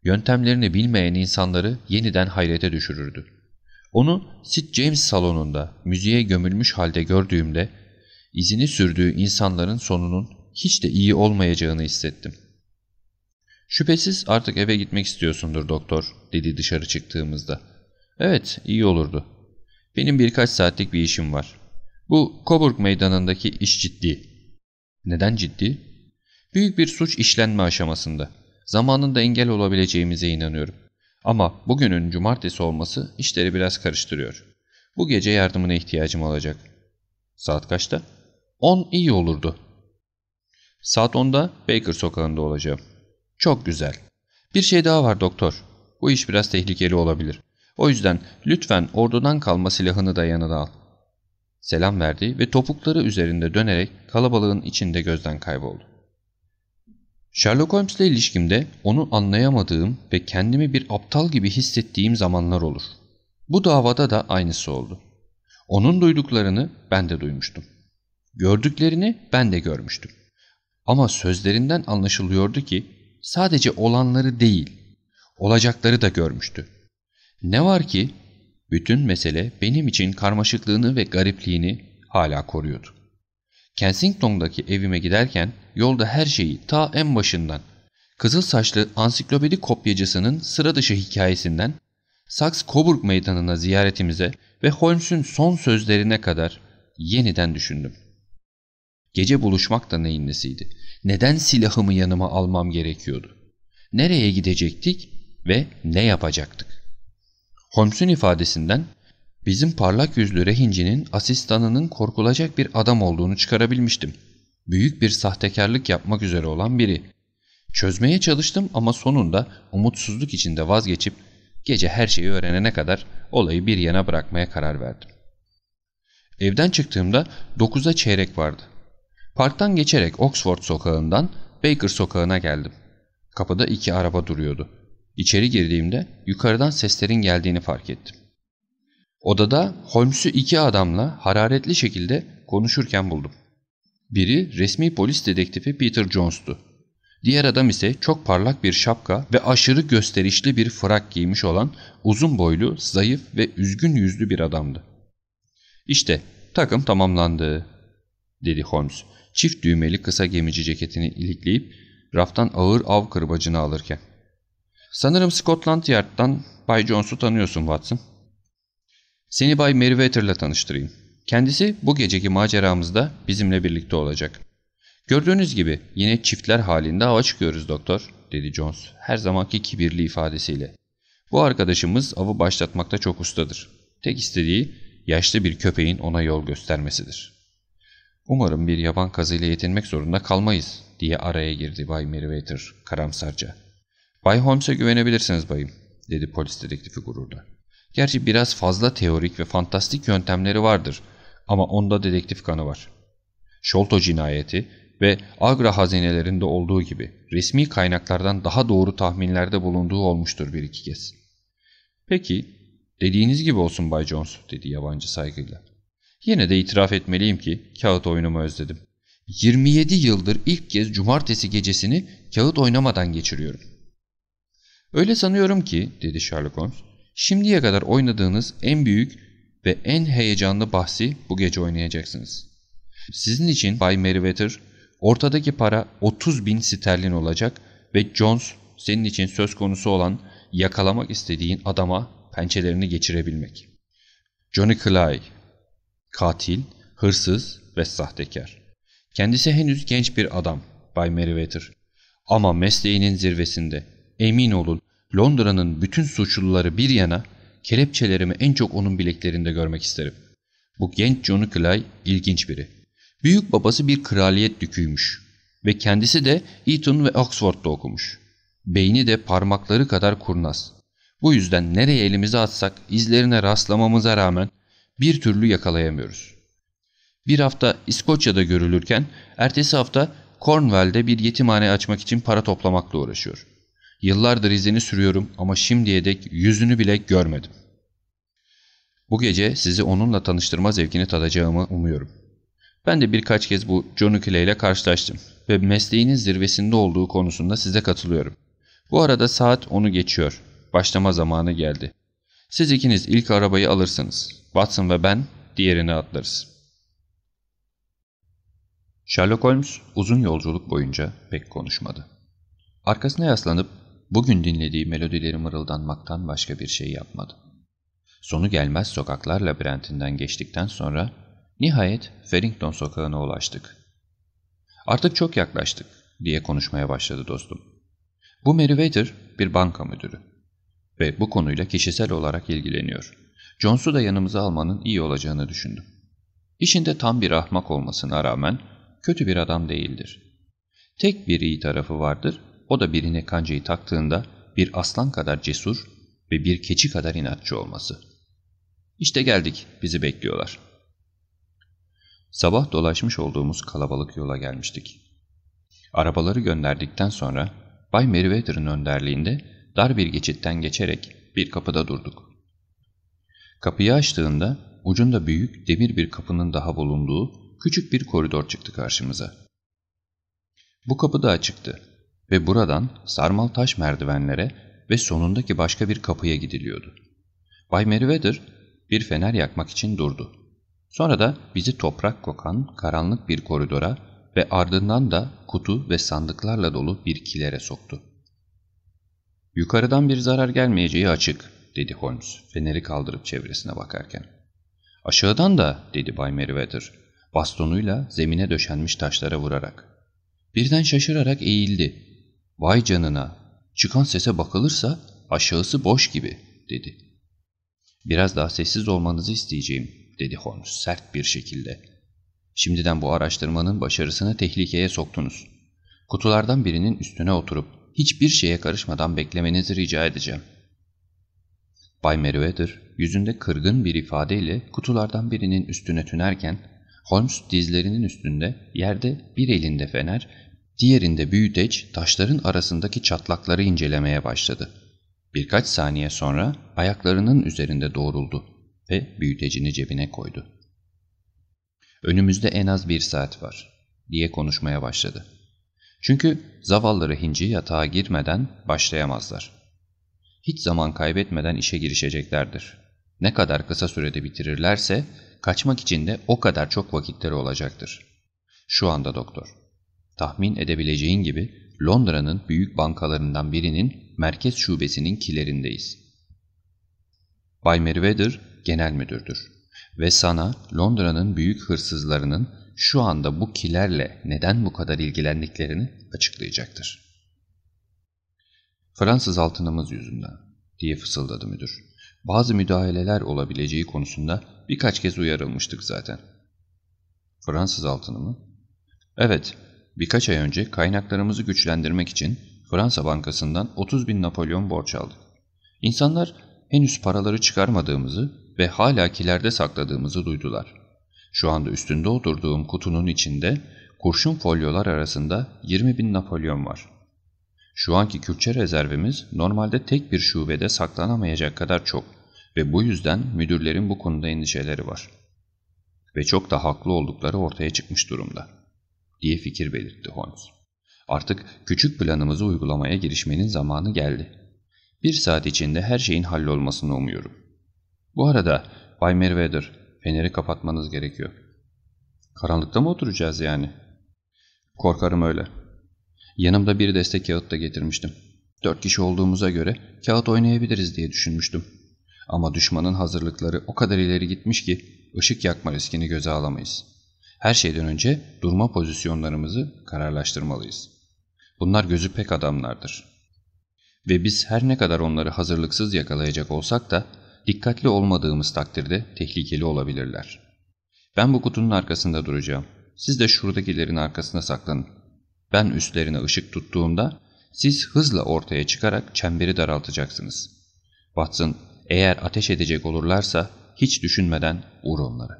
yöntemlerini bilmeyen insanları yeniden hayrete düşürürdü. Onu Sid James salonunda müziğe gömülmüş halde gördüğümde izini sürdüğü insanların sonunun hiç de iyi olmayacağını hissettim. Şüphesiz artık eve gitmek istiyorsundur doktor dedi dışarı çıktığımızda. Evet iyi olurdu. Benim birkaç saatlik bir işim var. Bu Coburg meydanındaki iş ciddi. Neden ciddi? Büyük bir suç işlenme aşamasında. Zamanında engel olabileceğimize inanıyorum. Ama bugünün cumartesi olması işleri biraz karıştırıyor. Bu gece yardımına ihtiyacım olacak. Saat kaçta? 10 iyi olurdu. Saat 10'da Baker sokağında olacağım. Çok güzel. Bir şey daha var doktor. Bu iş biraz tehlikeli olabilir. O yüzden lütfen ordudan kalma silahını da yanına al. Selam verdi ve topukları üzerinde dönerek kalabalığın içinde gözden kayboldu. Sherlock Holmes'le ilişkimde onu anlayamadığım ve kendimi bir aptal gibi hissettiğim zamanlar olur. Bu davada da aynısı oldu. Onun duyduklarını ben de duymuştum. Gördüklerini ben de görmüştüm. Ama sözlerinden anlaşılıyordu ki sadece olanları değil, olacakları da görmüştü. Ne var ki bütün mesele benim için karmaşıklığını ve garipliğini hala koruyordu. Kensington'daki evime giderken yolda her şeyi ta en başından, kızıl saçlı ansiklopedi kopyacısının sıra dışı hikayesinden, Saks Coburg meydanına ziyaretimize ve Holmes'un son sözlerine kadar yeniden düşündüm. Gece buluşmak da neyin nesiydi? neden silahımı yanıma almam gerekiyordu? Nereye gidecektik ve ne yapacaktık? Holmes'un ifadesinden bizim parlak yüzlü rehincinin asistanının korkulacak bir adam olduğunu çıkarabilmiştim. Büyük bir sahtekarlık yapmak üzere olan biri. Çözmeye çalıştım ama sonunda umutsuzluk içinde vazgeçip gece her şeyi öğrenene kadar olayı bir yana bırakmaya karar verdim. Evden çıktığımda 9'a çeyrek vardı. Parktan geçerek Oxford sokağından Baker sokağına geldim. Kapıda iki araba duruyordu. İçeri girdiğimde yukarıdan seslerin geldiğini fark ettim. Odada Holmes'u iki adamla hararetli şekilde konuşurken buldum. Biri resmi polis dedektifi Peter Jones'tu. Diğer adam ise çok parlak bir şapka ve aşırı gösterişli bir frak giymiş olan uzun boylu, zayıf ve üzgün yüzlü bir adamdı. İşte takım tamamlandı, dedi Holmes çift düğmeli kısa gemici ceketini ilikleyip raftan ağır av kırbacını alırken. Sanırım Scotland Yard'dan Bay Jones'u tanıyorsun Watson. Seni Bay Meriwether'la tanıştırayım. Kendisi bu geceki maceramızda bizimle birlikte olacak. Gördüğünüz gibi yine çiftler halinde hava çıkıyoruz doktor, dedi Jones her zamanki kibirli ifadesiyle. Bu arkadaşımız avı başlatmakta çok ustadır. Tek istediği yaşlı bir köpeğin ona yol göstermesidir.'' Umarım bir yaban kazıyla yetinmek zorunda kalmayız diye araya girdi Bay Meriwether karamsarca. Bay Holmes'e güvenebilirsiniz bayım dedi polis dedektifi gururla. Gerçi biraz fazla teorik ve fantastik yöntemleri vardır ama onda dedektif kanı var. Şolto cinayeti ve Agra hazinelerinde olduğu gibi resmi kaynaklardan daha doğru tahminlerde bulunduğu olmuştur bir iki kez. Peki, dediğiniz gibi olsun Bay Jones dedi yabancı saygıyla. Yine de itiraf etmeliyim ki kağıt oyunumu özledim. 27 yıldır ilk kez cumartesi gecesini kağıt oynamadan geçiriyorum. Öyle sanıyorum ki dedi Sherlock Holmes. Şimdiye kadar oynadığınız en büyük ve en heyecanlı bahsi bu gece oynayacaksınız. Sizin için Bay Meriwether ortadaki para 30 bin sterlin olacak ve Jones senin için söz konusu olan yakalamak istediğin adama pençelerini geçirebilmek. Johnny Clay katil, hırsız ve sahtekar. Kendisi henüz genç bir adam Bay Meriwether. Ama mesleğinin zirvesinde. Emin olun Londra'nın bütün suçluları bir yana kelepçelerimi en çok onun bileklerinde görmek isterim. Bu genç Johnny Clay ilginç biri. Büyük babası bir kraliyet düküymüş ve kendisi de Eton ve Oxford'da okumuş. Beyni de parmakları kadar kurnaz. Bu yüzden nereye elimizi atsak izlerine rastlamamıza rağmen bir türlü yakalayamıyoruz. Bir hafta İskoçya'da görülürken ertesi hafta Cornwall'de bir yetimhane açmak için para toplamakla uğraşıyor. Yıllardır izini sürüyorum ama şimdiye dek yüzünü bile görmedim. Bu gece sizi onunla tanıştırma zevkini tadacağımı umuyorum. Ben de birkaç kez bu John Ukile ile karşılaştım ve mesleğinin zirvesinde olduğu konusunda size katılıyorum. Bu arada saat onu geçiyor. Başlama zamanı geldi. Siz ikiniz ilk arabayı alırsınız. Watson ve ben diğerini atlarız. Sherlock Holmes uzun yolculuk boyunca pek konuşmadı. Arkasına yaslanıp bugün dinlediği melodileri mırıldanmaktan başka bir şey yapmadı. Sonu gelmez sokaklar labirentinden geçtikten sonra nihayet Farrington sokağına ulaştık. Artık çok yaklaştık diye konuşmaya başladı dostum. Bu Meriwether bir banka müdürü ve bu konuyla kişisel olarak ilgileniyor. Jones'u da yanımıza almanın iyi olacağını düşündüm. İşinde tam bir ahmak olmasına rağmen kötü bir adam değildir. Tek bir iyi tarafı vardır, o da birine kancayı taktığında bir aslan kadar cesur ve bir keçi kadar inatçı olması. İşte geldik, bizi bekliyorlar. Sabah dolaşmış olduğumuz kalabalık yola gelmiştik. Arabaları gönderdikten sonra Bay Meriwether'ın önderliğinde Dar bir geçitten geçerek bir kapıda durduk. Kapıyı açtığında ucunda büyük demir bir kapının daha bulunduğu küçük bir koridor çıktı karşımıza. Bu kapı da açıktı ve buradan sarmal taş merdivenlere ve sonundaki başka bir kapıya gidiliyordu. Bay Meriwether bir fener yakmak için durdu. Sonra da bizi toprak kokan karanlık bir koridora ve ardından da kutu ve sandıklarla dolu bir kilere soktu. Yukarıdan bir zarar gelmeyeceği açık dedi Holmes feneri kaldırıp çevresine bakarken. Aşağıdan da dedi Bay Meriwether bastonuyla zemine döşenmiş taşlara vurarak. Birden şaşırarak eğildi. Vay canına çıkan sese bakılırsa aşağısı boş gibi dedi. Biraz daha sessiz olmanızı isteyeceğim dedi Holmes sert bir şekilde. Şimdiden bu araştırmanın başarısını tehlikeye soktunuz. Kutulardan birinin üstüne oturup hiçbir şeye karışmadan beklemenizi rica edeceğim. Bay Meriwether yüzünde kırgın bir ifadeyle kutulardan birinin üstüne tünerken Holmes dizlerinin üstünde yerde bir elinde fener, diğerinde büyüteç taşların arasındaki çatlakları incelemeye başladı. Birkaç saniye sonra ayaklarının üzerinde doğruldu ve büyütecini cebine koydu. Önümüzde en az bir saat var diye konuşmaya başladı. Çünkü zavalları hinci yatağa girmeden başlayamazlar. Hiç zaman kaybetmeden işe girişeceklerdir. Ne kadar kısa sürede bitirirlerse kaçmak için de o kadar çok vakitleri olacaktır. Şu anda doktor. Tahmin edebileceğin gibi Londra'nın büyük bankalarından birinin merkez şubesinin kilerindeyiz. Bay Meriwether genel müdürdür ve sana Londra'nın büyük hırsızlarının şu anda bu kilerle neden bu kadar ilgilendiklerini açıklayacaktır. Fransız altınımız yüzünden diye fısıldadı müdür. Bazı müdahaleler olabileceği konusunda birkaç kez uyarılmıştık zaten. Fransız altını mı? Evet, birkaç ay önce kaynaklarımızı güçlendirmek için Fransa Bankası'ndan 30 bin Napolyon borç aldık. İnsanlar henüz paraları çıkarmadığımızı ve hala kilerde sakladığımızı duydular. Şu anda üstünde oturduğum kutunun içinde kurşun folyolar arasında 20 bin Napolyon var. Şu anki Kürtçe rezervimiz normalde tek bir şubede saklanamayacak kadar çok ve bu yüzden müdürlerin bu konuda endişeleri var. Ve çok da haklı oldukları ortaya çıkmış durumda, diye fikir belirtti Holmes. Artık küçük planımızı uygulamaya girişmenin zamanı geldi. Bir saat içinde her şeyin hallolmasını umuyorum. Bu arada Bay Merweder, Feneri kapatmanız gerekiyor. Karanlıkta mı oturacağız yani? Korkarım öyle. Yanımda bir deste kağıt da getirmiştim. Dört kişi olduğumuza göre kağıt oynayabiliriz diye düşünmüştüm. Ama düşmanın hazırlıkları o kadar ileri gitmiş ki ışık yakma riskini göze alamayız. Her şeyden önce durma pozisyonlarımızı kararlaştırmalıyız. Bunlar gözü pek adamlardır. Ve biz her ne kadar onları hazırlıksız yakalayacak olsak da Dikkatli olmadığımız takdirde tehlikeli olabilirler. Ben bu kutunun arkasında duracağım. Siz de şuradakilerin arkasına saklanın. Ben üstlerine ışık tuttuğumda siz hızla ortaya çıkarak çemberi daraltacaksınız. Watson eğer ateş edecek olurlarsa hiç düşünmeden vur onları.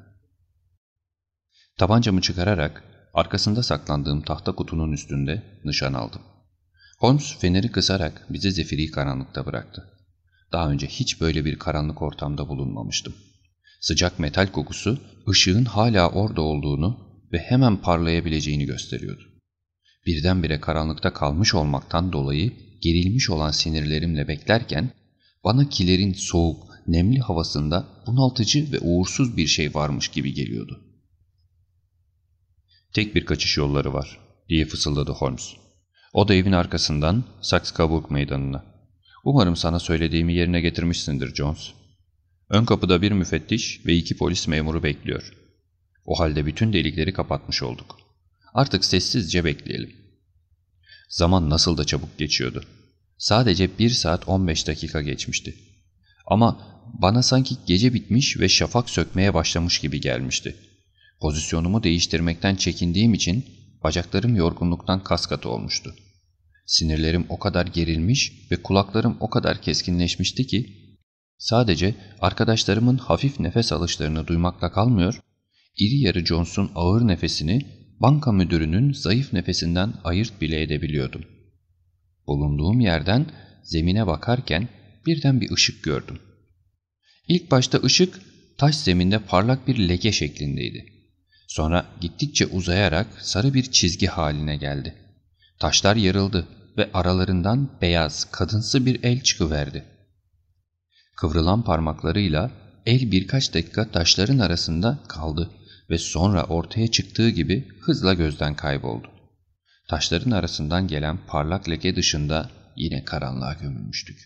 Tabancamı çıkararak arkasında saklandığım tahta kutunun üstünde nişan aldım. Holmes feneri kısarak bizi zifiri karanlıkta bıraktı. Daha önce hiç böyle bir karanlık ortamda bulunmamıştım. Sıcak metal kokusu ışığın hala orada olduğunu ve hemen parlayabileceğini gösteriyordu. Birdenbire karanlıkta kalmış olmaktan dolayı gerilmiş olan sinirlerimle beklerken bana kilerin soğuk, nemli havasında bunaltıcı ve uğursuz bir şey varmış gibi geliyordu. Tek bir kaçış yolları var diye fısıldadı Holmes. O da evin arkasından Saxe-Coburg meydanına. Umarım sana söylediğimi yerine getirmişsindir Jones. Ön kapıda bir müfettiş ve iki polis memuru bekliyor. O halde bütün delikleri kapatmış olduk. Artık sessizce bekleyelim. Zaman nasıl da çabuk geçiyordu. Sadece 1 saat 15 dakika geçmişti. Ama bana sanki gece bitmiş ve şafak sökmeye başlamış gibi gelmişti. Pozisyonumu değiştirmekten çekindiğim için bacaklarım yorgunluktan kaskatı olmuştu. Sinirlerim o kadar gerilmiş ve kulaklarım o kadar keskinleşmişti ki sadece arkadaşlarımın hafif nefes alışlarını duymakla kalmıyor, iri yarı Jones'un ağır nefesini banka müdürünün zayıf nefesinden ayırt bile edebiliyordum. Bulunduğum yerden zemine bakarken birden bir ışık gördüm. İlk başta ışık taş zeminde parlak bir leke şeklindeydi. Sonra gittikçe uzayarak sarı bir çizgi haline geldi. Taşlar yarıldı ve aralarından beyaz, kadınsı bir el çıkıverdi. Kıvrılan parmaklarıyla el birkaç dakika taşların arasında kaldı ve sonra ortaya çıktığı gibi hızla gözden kayboldu. Taşların arasından gelen parlak leke dışında yine karanlığa gömülmüştük.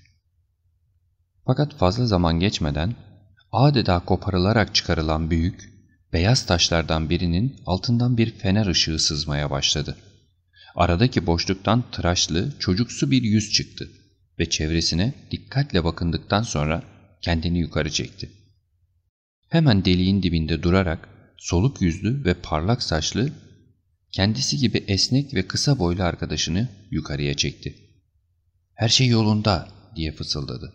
Fakat fazla zaman geçmeden adeta koparılarak çıkarılan büyük, beyaz taşlardan birinin altından bir fener ışığı sızmaya başladı.'' Aradaki boşluktan tıraşlı, çocuksu bir yüz çıktı ve çevresine dikkatle bakındıktan sonra kendini yukarı çekti. Hemen deliğin dibinde durarak soluk yüzlü ve parlak saçlı, kendisi gibi esnek ve kısa boylu arkadaşını yukarıya çekti. ''Her şey yolunda.'' diye fısıldadı.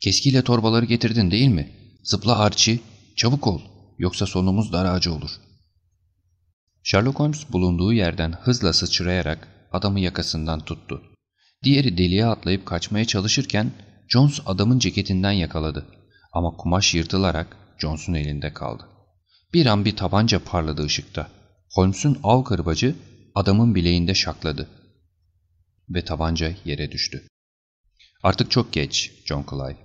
''Keskiyle torbaları getirdin değil mi? Zıpla Archie, çabuk ol, yoksa sonumuz daracı olur.'' Sherlock Holmes bulunduğu yerden hızla sıçrayarak adamı yakasından tuttu. Diğeri deliğe atlayıp kaçmaya çalışırken Jones adamın ceketinden yakaladı. Ama kumaş yırtılarak Jones'un elinde kaldı. Bir an bir tabanca parladı ışıkta. Holmes'un av kırbacı adamın bileğinde şakladı. Ve tabanca yere düştü. Artık çok geç John Clay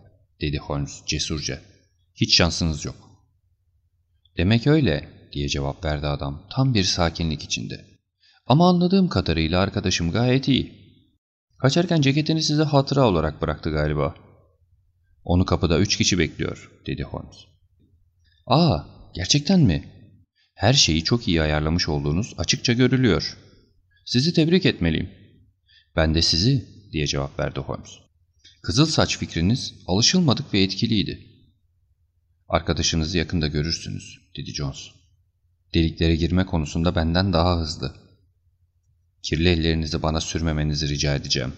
dedi Holmes cesurca. Hiç şansınız yok. Demek öyle diye cevap verdi adam tam bir sakinlik içinde. Ama anladığım kadarıyla arkadaşım gayet iyi. Kaçarken ceketini size hatıra olarak bıraktı galiba. Onu kapıda üç kişi bekliyor dedi Holmes. Aa gerçekten mi? Her şeyi çok iyi ayarlamış olduğunuz açıkça görülüyor. Sizi tebrik etmeliyim. Ben de sizi diye cevap verdi Holmes. Kızıl saç fikriniz alışılmadık ve etkiliydi. Arkadaşınızı yakında görürsünüz, dedi Jones deliklere girme konusunda benden daha hızlı. Kirli ellerinizi bana sürmemenizi rica edeceğim,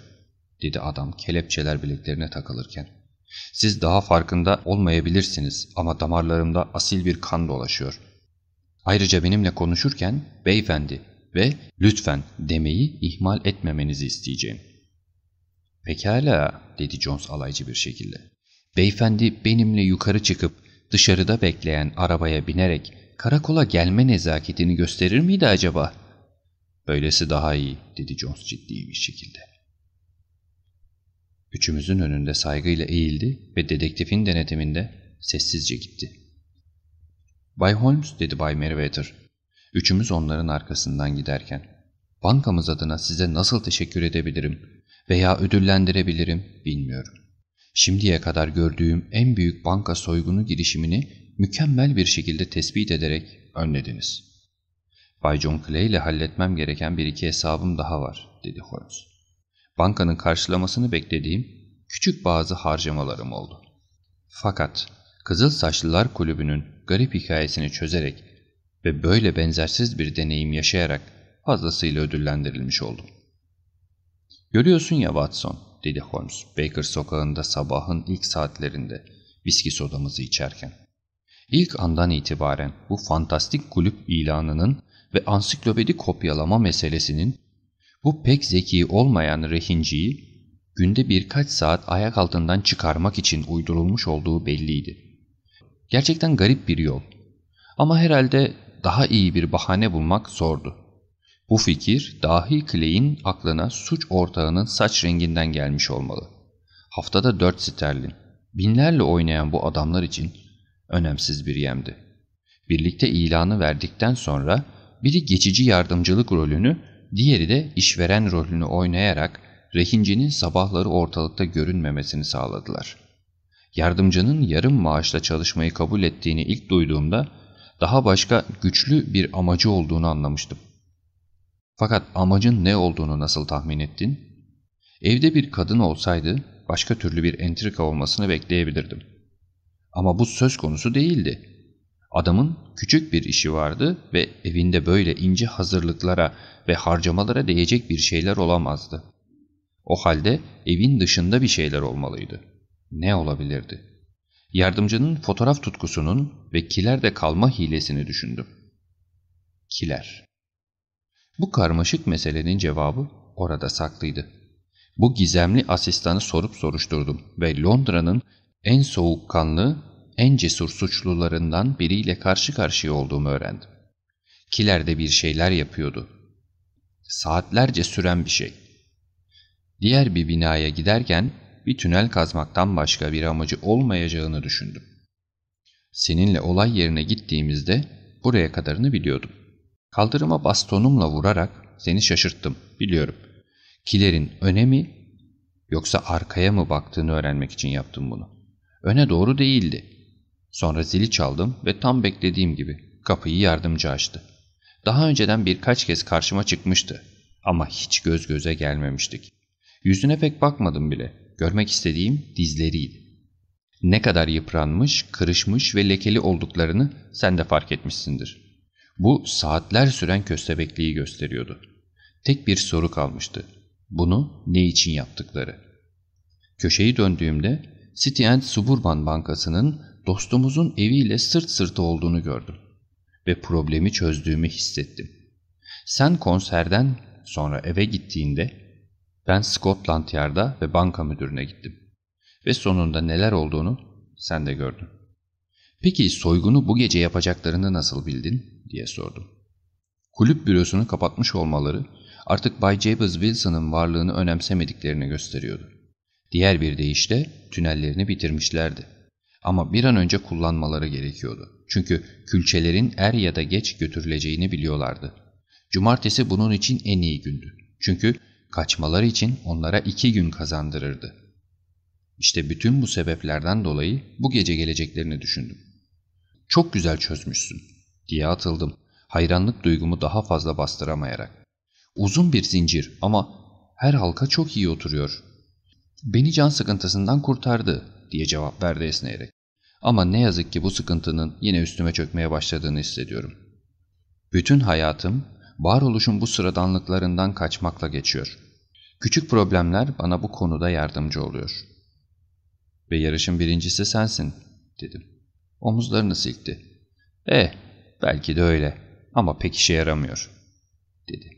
dedi adam kelepçeler bileklerine takılırken. Siz daha farkında olmayabilirsiniz ama damarlarımda asil bir kan dolaşıyor. Ayrıca benimle konuşurken beyefendi ve lütfen demeyi ihmal etmemenizi isteyeceğim. Pekala, dedi Jones alaycı bir şekilde. Beyefendi benimle yukarı çıkıp dışarıda bekleyen arabaya binerek karakola gelme nezaketini gösterir miydi acaba? Böylesi daha iyi dedi Jones ciddi bir şekilde. Üçümüzün önünde saygıyla eğildi ve dedektifin denetiminde sessizce gitti. Bay Holmes dedi Bay Meriwether. Üçümüz onların arkasından giderken. Bankamız adına size nasıl teşekkür edebilirim veya ödüllendirebilirim bilmiyorum. Şimdiye kadar gördüğüm en büyük banka soygunu girişimini mükemmel bir şekilde tespit ederek önlediniz. Bay John Clay ile halletmem gereken bir iki hesabım daha var dedi Holmes. Bankanın karşılamasını beklediğim küçük bazı harcamalarım oldu. Fakat Kızıl Saçlılar Kulübü'nün garip hikayesini çözerek ve böyle benzersiz bir deneyim yaşayarak fazlasıyla ödüllendirilmiş oldum. Görüyorsun ya Watson, dedi Holmes, Baker sokağında sabahın ilk saatlerinde viski sodamızı içerken. İlk andan itibaren bu fantastik kulüp ilanının ve ansiklopedi kopyalama meselesinin bu pek zeki olmayan rehinciyi günde birkaç saat ayak altından çıkarmak için uydurulmuş olduğu belliydi. Gerçekten garip bir yol. Ama herhalde daha iyi bir bahane bulmak zordu. Bu fikir dahi Clay'in aklına suç ortağının saç renginden gelmiş olmalı. Haftada 4 sterlin. Binlerle oynayan bu adamlar için önemsiz bir yemdi. Birlikte ilanı verdikten sonra biri geçici yardımcılık rolünü, diğeri de işveren rolünü oynayarak rehincinin sabahları ortalıkta görünmemesini sağladılar. Yardımcının yarım maaşla çalışmayı kabul ettiğini ilk duyduğumda daha başka güçlü bir amacı olduğunu anlamıştım. Fakat amacın ne olduğunu nasıl tahmin ettin? Evde bir kadın olsaydı başka türlü bir entrika olmasını bekleyebilirdim. Ama bu söz konusu değildi. Adamın küçük bir işi vardı ve evinde böyle ince hazırlıklara ve harcamalara değecek bir şeyler olamazdı. O halde evin dışında bir şeyler olmalıydı. Ne olabilirdi? Yardımcının fotoğraf tutkusunun ve kilerde kalma hilesini düşündüm. Kiler. Bu karmaşık meselenin cevabı orada saklıydı. Bu gizemli asistanı sorup soruşturdum ve Londra'nın en soğukkanlı en cesur suçlularından biriyle karşı karşıya olduğumu öğrendim. Kilerde bir şeyler yapıyordu. Saatlerce süren bir şey. Diğer bir binaya giderken bir tünel kazmaktan başka bir amacı olmayacağını düşündüm. Seninle olay yerine gittiğimizde buraya kadarını biliyordum. Kaldırıma bastonumla vurarak seni şaşırttım, biliyorum. Kilerin önemi yoksa arkaya mı baktığını öğrenmek için yaptım bunu. Öne doğru değildi. Sonra zili çaldım ve tam beklediğim gibi kapıyı yardımcı açtı. Daha önceden birkaç kez karşıma çıkmıştı ama hiç göz göze gelmemiştik. Yüzüne pek bakmadım bile. Görmek istediğim dizleriydi. Ne kadar yıpranmış, kırışmış ve lekeli olduklarını sen de fark etmişsindir. Bu saatler süren köstebekliği gösteriyordu. Tek bir soru kalmıştı. Bunu ne için yaptıkları? Köşeyi döndüğümde City and Suburban Bankası'nın dostumuzun eviyle sırt sırtı olduğunu gördüm ve problemi çözdüğümü hissettim. Sen konserden sonra eve gittiğinde ben Scotland Yard'a ve banka müdürüne gittim. Ve sonunda neler olduğunu sen de gördün. Peki soygunu bu gece yapacaklarını nasıl bildin diye sordum. Kulüp bürosunu kapatmış olmaları artık Bay Jabez Wilson'ın varlığını önemsemediklerini gösteriyordu. Diğer bir deyişle tünellerini bitirmişlerdi. Ama bir an önce kullanmaları gerekiyordu. Çünkü külçelerin er ya da geç götürüleceğini biliyorlardı. Cumartesi bunun için en iyi gündü. Çünkü kaçmaları için onlara iki gün kazandırırdı. İşte bütün bu sebeplerden dolayı bu gece geleceklerini düşündüm. Çok güzel çözmüşsün diye atıldım. Hayranlık duygumu daha fazla bastıramayarak. Uzun bir zincir ama her halka çok iyi oturuyor. Beni can sıkıntısından kurtardı diye cevap verdi esneyerek. Ama ne yazık ki bu sıkıntının yine üstüme çökmeye başladığını hissediyorum. Bütün hayatım varoluşun bu sıradanlıklarından kaçmakla geçiyor. Küçük problemler bana bu konuda yardımcı oluyor. Ve yarışın birincisi sensin dedim. Omuzlarını silkti. E eh, belki de öyle ama pek işe yaramıyor dedi.